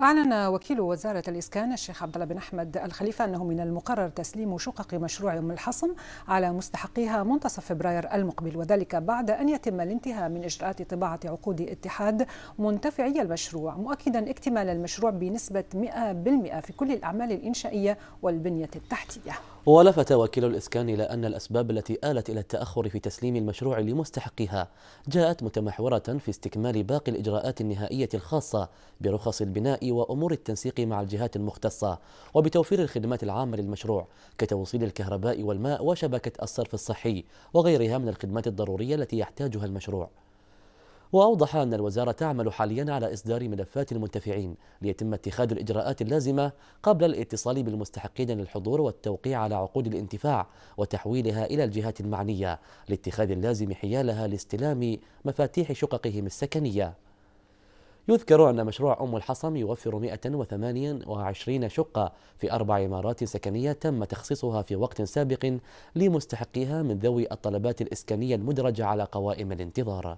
أعلن وكيل وزارة الإسكان الشيخ عبد الله بن أحمد الخليفة أنه من المقرر تسليم شقق مشروع أم الحصن على مستحقيها منتصف فبراير المقبل وذلك بعد أن يتم الانتهاء من إجراءات طباعة عقود اتحاد منتفعي المشروع مؤكدا اكتمال المشروع بنسبة 100% في كل الأعمال الإنشائية والبنية التحتية ولفت وكيل الإسكان إلى أن الأسباب التي آلت إلى التأخر في تسليم المشروع لمستحقيها جاءت متمحورة في استكمال باقي الإجراءات النهائية الخاصة برخص البناء وأمور التنسيق مع الجهات المختصة وبتوفير الخدمات العامة للمشروع كتوصيل الكهرباء والماء وشبكة الصرف الصحي وغيرها من الخدمات الضرورية التي يحتاجها المشروع وأوضح أن الوزارة تعمل حاليا على إصدار ملفات المنتفعين ليتم اتخاذ الإجراءات اللازمة قبل الاتصال بالمستحقين للحضور والتوقيع على عقود الانتفاع وتحويلها إلى الجهات المعنية لاتخاذ اللازم حيالها لاستلام مفاتيح شققهم السكنية يذكر أن مشروع أم الحصم يوفر 128 شقة في أربع عمارات سكنية تم تخصيصها في وقت سابق لمستحقيها من ذوي الطلبات الإسكانية المدرجة على قوائم الانتظار